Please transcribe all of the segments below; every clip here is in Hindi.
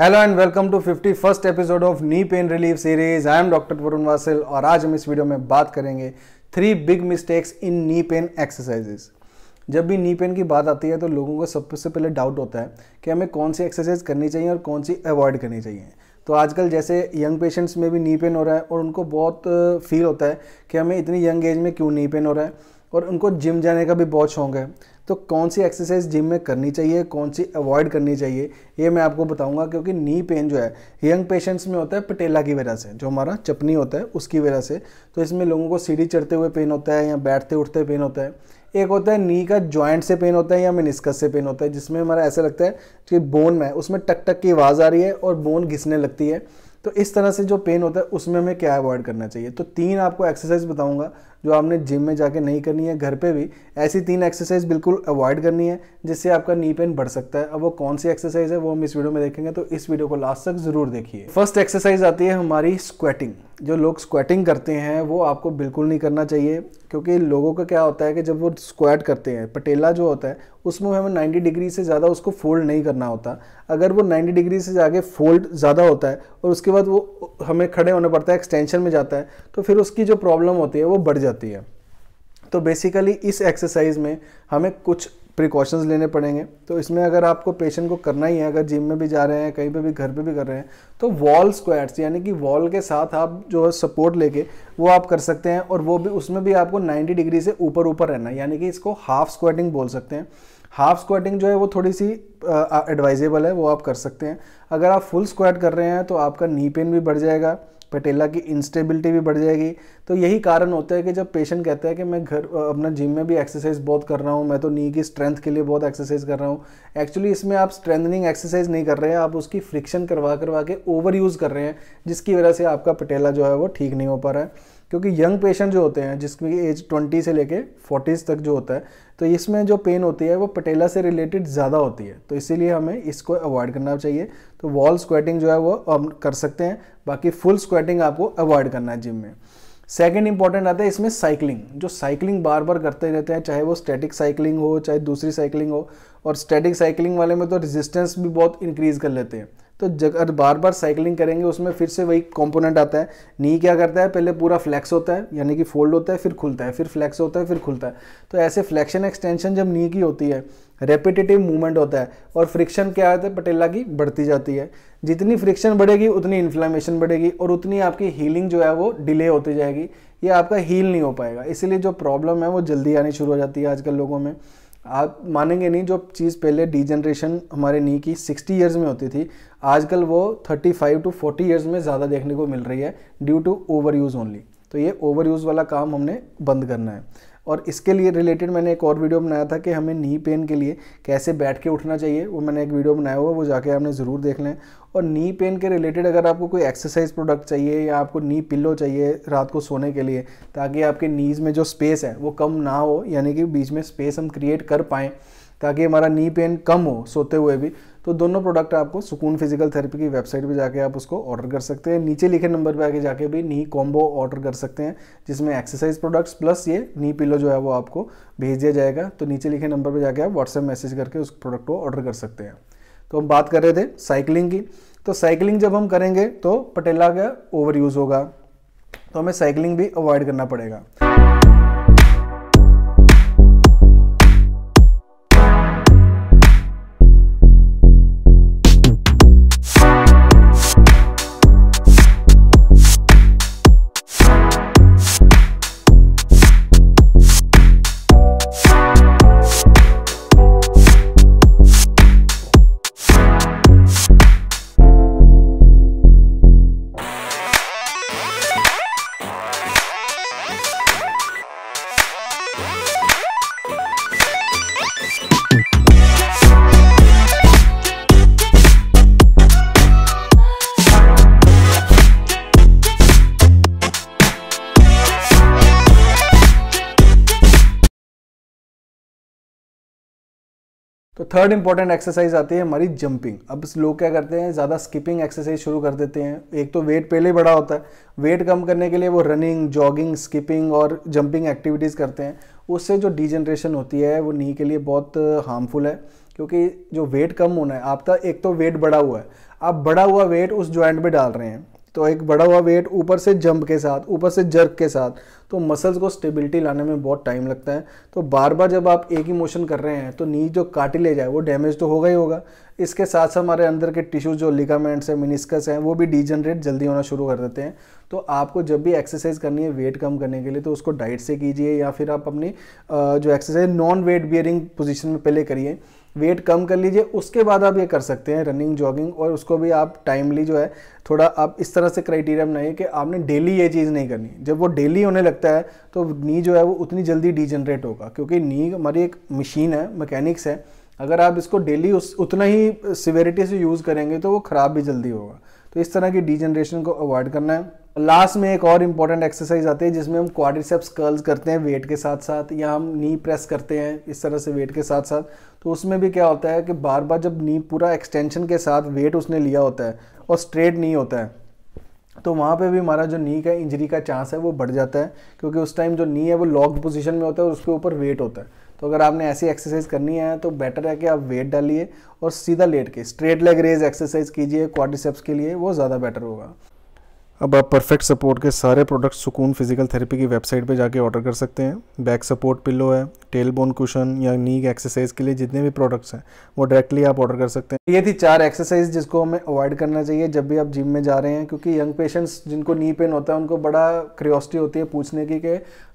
hello and welcome to fifty first episode of knee pain relief series I am doctor Varun Vasil और आज हम इस वीडियो में बात करेंगे three big mistakes in knee pain exercises जब भी नी पेन की बात आती है तो लोगों को सबसे पहले डाउट होता है कि हमें कौन सी एक्सरसाइज करनी चाहिए और कौन सी अवॉइड करनी चाहिए तो आजकल जैसे यंग पेशेंट्स में भी नी पेन हो रहा है और उनको बहुत फील होता है कि हमें इतनी यंग एज में क्यों नी पेन हो रहा है और उनको जिम जाने का भी बहुत शौक है तो कौन सी एक्सरसाइज जिम में करनी चाहिए कौन सी अवॉइड करनी चाहिए ये मैं आपको बताऊंगा क्योंकि नी पेन जो है यंग पेशेंट्स में होता है पटेला की वजह से जो हमारा चपनी होता है उसकी वजह से तो इसमें लोगों को सीढ़ी चढ़ते हुए पेन होता है या बैठते उठते पेन होता है एक होता है नी का जॉइंट से पेन होता है या मिनिस्कस से पेन होता है जिसमें हमारा ऐसा लगता है कि बोन में उसमें टक टक की आवाज़ आ रही है और बोन घिसने लगती है तो इस तरह से जो पेन होता है उसमें हमें क्या अवॉइड करना चाहिए तो तीन आपको एक्सरसाइज बताऊंगा जो आपने जिम में जाके नहीं करनी है घर पे भी ऐसी तीन एक्सरसाइज बिल्कुल अवॉइड करनी है जिससे आपका नी पेन बढ़ सकता है अब वो कौन सी एक्सरसाइज है वो हम इस वीडियो में देखेंगे तो इस वीडियो को लास्ट तक जरूर देखिए फर्स्ट एक्सरसाइज आती है हमारी स्क्वेटिंग जो लोग स्क्वैटिंग करते हैं वो आपको बिल्कुल नहीं करना चाहिए क्योंकि लोगों का क्या होता है कि जब वो स्क्वैट करते हैं पटेला जो होता है उसमें हमें 90 डिग्री से ज़्यादा उसको फोल्ड नहीं करना होता अगर वो 90 डिग्री से जाके फोल्ड ज़्यादा होता है और उसके बाद वो हमें खड़े होने पड़ता है एक्सटेंशन में जाता है तो फिर उसकी जो प्रॉब्लम होती है वो बढ़ जाती है तो बेसिकली इस एक्सरसाइज में हमें कुछ प्रिकॉशंस लेने पड़ेंगे तो इसमें अगर आपको पेशेंट को करना ही है अगर जिम में भी जा रहे हैं कहीं पे भी घर पे भी कर रहे हैं तो वॉल स्क्वाड्स यानी कि वॉल के साथ आप जो है सपोर्ट लेके वो आप कर सकते हैं और वो भी उसमें भी आपको 90 डिग्री से ऊपर ऊपर रहना यानी कि इसको हाफ स्क्वाटिंग बोल सकते हैं हाफ स्क्वाटिंग जो है वो थोड़ी सी एडवाइजेबल है वो आप कर सकते हैं अगर आप फुल स्क्वाड कर रहे हैं तो आपका नी पेन भी बढ़ जाएगा पटेला की इंस्टेबिलिटी भी बढ़ जाएगी तो यही कारण होता है कि जब पेशेंट कहते हैं कि मैं घर अपना जिम में भी एक्सरसाइज बहुत कर रहा हूँ मैं तो नी की स्ट्रेंथ के लिए बहुत एक्सरसाइज कर रहा हूँ एक्चुअली इसमें आप स्ट्रेंथनिंग एक्सरसाइज नहीं कर रहे हैं आप उसकी फ्रिक्शन करवा करवा के ओवर यूज़ कर रहे हैं जिसकी वजह से आपका पटेला जो है वो ठीक नहीं हो पा रहा है क्योंकि यंग पेशेंट जो होते हैं जिसकी एज ट्वेंटी से लेके फोर्टीज़ तक जो होता है तो इसमें जो पेन होती है वो पटेला से रिलेटेड ज़्यादा होती है तो इसीलिए हमें इसको अवॉइड करना चाहिए तो वॉल स्क्वेटिंग जो है वो हम कर सकते हैं बाकी फुल स्क्वेटिंग आपको अवॉइड करना है जिम में सेकेंड इंपॉर्टेंट आता है इसमें साइकिलिंग जो साइकिलिंग बार बार करते रहते हैं चाहे वो स्टैटिक साइकिलिंग हो चाहे दूसरी साइकिलिंग हो और स्टैटिक साइकिलिंग वाले में तो रेजिस्टेंस भी बहुत इंक्रीज कर लेते हैं तो अगर बार बार साइकिलिंग करेंगे उसमें फिर से वही कंपोनेंट आता है नी क्या करता है पहले पूरा फ्लैक्स होता है यानी कि फोल्ड होता है फिर खुलता है फिर फ्लैक्स होता है फिर खुलता है तो ऐसे फ्लैक्शन एक्सटेंशन जब नी की होती है रेपिटेटिव मूवमेंट होता है और फ्रिक्शन क्या होता है पटेला की बढ़ती जाती है जितनी फ्रिक्शन बढ़ेगी उतनी इन्फ्लामेशन बढ़ेगी और उतनी आपकी हीलिंग जो है वो डिले होती जाएगी ये आपका हील नहीं हो पाएगा इसीलिए जो प्रॉब्लम है वो जल्दी आनी शुरू हो जाती है आजकल लोगों में आप मानेंगे नहीं जो चीज़ पहले डी जनरेशन हमारे नी की 60 इयर्स में होती थी आजकल वो 35 टू 40 इयर्स में ज़्यादा देखने को मिल रही है due to over use only तो ये ओवर यूज़ वाला काम हमने बंद करना है और इसके लिए रिलेटेड मैंने एक और वीडियो बनाया था कि हमें नी पेन के लिए कैसे बैठ के उठना चाहिए वो मैंने एक वीडियो बनाया हुआ वो जाके आपने ज़रूर देख लें और नी पेन के रिलेटेड अगर आपको कोई एक्सरसाइज प्रोडक्ट चाहिए या आपको नी पिल्लो चाहिए रात को सोने के लिए ताकि आपके नीज़ में जो स्पेस है वो कम ना हो यानी कि बीच में स्पेस हम क्रिएट कर पाएँ ताकि हमारा नी पेन कम हो सोते हुए भी तो दोनों प्रोडक्ट आपको सुकून फिजिकल थेरेपी की वेबसाइट पर जाके आप उसको ऑर्डर कर सकते हैं नीचे लिखे नंबर पर आगे जाके भी नी कॉम्बो ऑर्डर कर सकते हैं जिसमें एक्सरसाइज प्रोडक्ट्स प्लस ये नी पिलो जो है वो आपको भेज दिया जाएगा तो नीचे लिखे नंबर पर जाके आप व्हाट्सएप मैसेज करके उस प्रोडक्ट को ऑर्डर कर सकते हैं तो हम बात कर रहे थे साइकिलिंग की तो साइकिलिंग जब हम करेंगे तो पटेला का ओवर यूज़ होगा तो हमें साइकिलिंग भी अवॉइड करना पड़ेगा तो थर्ड इंपॉर्टेंट एक्सरसाइज आती है हमारी जंपिंग अब लोग क्या करते हैं ज़्यादा स्किपिंग एक्सरसाइज शुरू कर देते हैं एक तो वेट पहले ही बड़ा होता है वेट कम करने के लिए वो रनिंग जॉगिंग स्किपिंग और जंपिंग एक्टिविटीज़ करते हैं उससे जो डीजनरेशन होती है वो नी के लिए बहुत हार्मफुल है क्योंकि जो वेट कम होना है आपका एक तो वेट बढ़ा हुआ है आप बढ़ा हुआ वेट उस जॉइंट में डाल रहे हैं तो एक बढ़ा हुआ वेट ऊपर से जंप के साथ ऊपर से जर्क के साथ तो मसल्स को स्टेबिलिटी लाने में बहुत टाइम लगता है तो बार बार जब आप एक ही मोशन कर रहे हैं तो नी जो काटी ले जाए वो डैमेज तो होगा ही होगा इसके साथ साथ हमारे अंदर के टिश्यूज जो लिगामेंट्स हैं मिनिस्कस हैं वो भी डीजनरेट जल्दी होना शुरू कर देते हैं तो आपको जब भी एक्सरसाइज करनी है वेट कम करने के लिए तो उसको डाइट से कीजिए या फिर आप अपनी जो exercise non weight bearing position में पहले करिए वेट कम कर लीजिए उसके बाद आप ये कर सकते हैं रनिंग जॉगिंग और उसको भी आप टाइमली जो है थोड़ा आप इस तरह से क्राइटेरिया बनाइए कि आपने डेली ये चीज़ नहीं करनी जब वो डेली होने लगता है तो नी जो है वो उतनी जल्दी डिजनरेट होगा क्योंकि नी हमारी एक मशीन है मकैनिक्स है अगर आप इसको डेली उस उतना ही सिवेरिटी से यूज़ करेंगे तो वो ख़राब भी जल्दी होगा तो इस तरह की डिजनरेशन को अवॉइड करना है लास्ट में एक और इम्पॉर्टेंट एक्सरसाइज आती है जिसमें हम क्वाड्रिसेप्स कर्ल्स करते हैं वेट के साथ साथ या हम नी प्रेस करते हैं इस तरह से वेट के साथ साथ तो उसमें भी क्या होता है कि बार बार जब नी पूरा एक्सटेंशन के साथ वेट उसने लिया होता है और स्ट्रेट नी होता है तो वहाँ पे भी हमारा जो नी का इंजरी का चांस है वो बढ़ जाता है क्योंकि उस टाइम जो नी है वो लॉक्ड पोजीशन में होता है और उसके ऊपर वेट होता है तो अगर आपने ऐसी एक्सरसाइज करनी है तो बेटर है कि आप वेट डालिए और सीधा लेट के स्ट्रेट लेग रेज एक्सरसाइज कीजिए क्वाड्रिसेप्स के लिए वो ज़्यादा बेटर होगा अब आप परफेक्ट सपोर्ट के सारे प्रोडक्ट्स सुकून फिजिकल थेरेपी की वेबसाइट पे जाके ऑर्डर कर सकते हैं बैक सपोर्ट पिलो है टेल बोन कुशन या नीग एक्सरसाइज के लिए जितने भी प्रोडक्ट्स हैं वो डायरेक्टली आप ऑर्डर कर सकते हैं ये थी चार एक्सरसाइज जिसको हमें अवॉइड करना चाहिए जब भी आप जिम में जा रहे हैं क्योंकि यंग पेशेंट्स जिनको नी पेन होता है उनको बड़ा क्रियोसिटी होती है पूछने की कि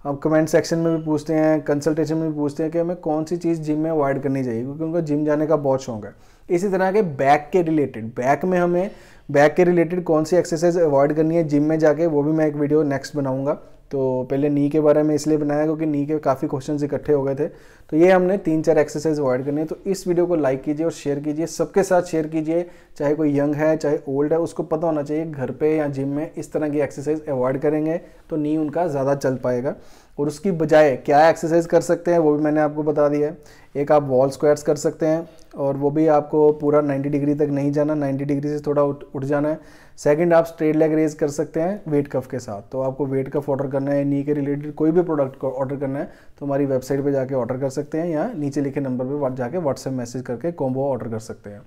आप कमेंट सेक्शन में भी पूछते हैं कंसल्टेशन में भी पूछते हैं कि हमें कौन सी चीज़ जिम में अवॉइड करनी चाहिए क्योंकि उनको जिम जाने का बहुत शौक है इसी तरह के बैक के रिलेटेड बैक में हमें बैक के रिलेटेड कौन सी एक्सरसाइज अवॉइड करनी है जिम में जाके वो भी मैं एक वीडियो नेक्स्ट बनाऊंगा तो पहले नी के बारे में इसलिए बनाया क्योंकि नी के काफ़ी क्वेश्चन इकट्ठे हो गए थे तो ये हमने तीन चार एक्सरसाइज अवॉइड करनी है तो इस वीडियो को लाइक कीजिए और शेयर कीजिए सबके साथ शेयर कीजिए चाहे कोई यंग है चाहे ओल्ड है उसको पता होना चाहिए घर पर या जिम में इस तरह की एक्सरसाइज अवॉइड करेंगे तो नी उनका ज़्यादा चल पाएगा और उसकी बजाय क्या एक्सरसाइज कर सकते हैं वो भी मैंने आपको बता दिया है एक आप वॉल स्क्वायर्स कर सकते हैं और वो भी आपको पूरा 90 डिग्री तक नहीं जाना 90 डिग्री से थोड़ा उठ उठ जाना है सेकंड आप स्ट्रेट लेग रेज कर सकते हैं वेट कफ के साथ तो आपको वेट कफ ऑर्डर करना है नी के रिलेटेड कोई भी प्रोडक्ट को ऑर्डर करना है तो हमारी वेबसाइट पर जाकर ऑर्डर कर सकते हैं या नीचे लिखे नंबर पर जाके व्हाट्सएप मैसेज करके कॉम्बो ऑर्डर कर सकते हैं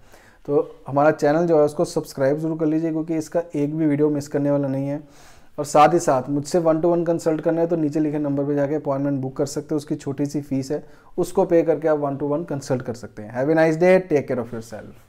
तो हमारा चैनल जो है उसको सब्सक्राइब जरूर कर लीजिए क्योंकि इसका एक भी वीडियो मिस करने वाला नहीं है और साथ ही साथ मुझसे वन टू वन कंसल्ट करना है तो नीचे लिखे नंबर पे जाके अपॉइंटमेंट बुक कर सकते हो उसकी छोटी सी फीस है उसको पे करके आप वन टू वन कंसल्ट कर सकते हैं have a nice day take care of your self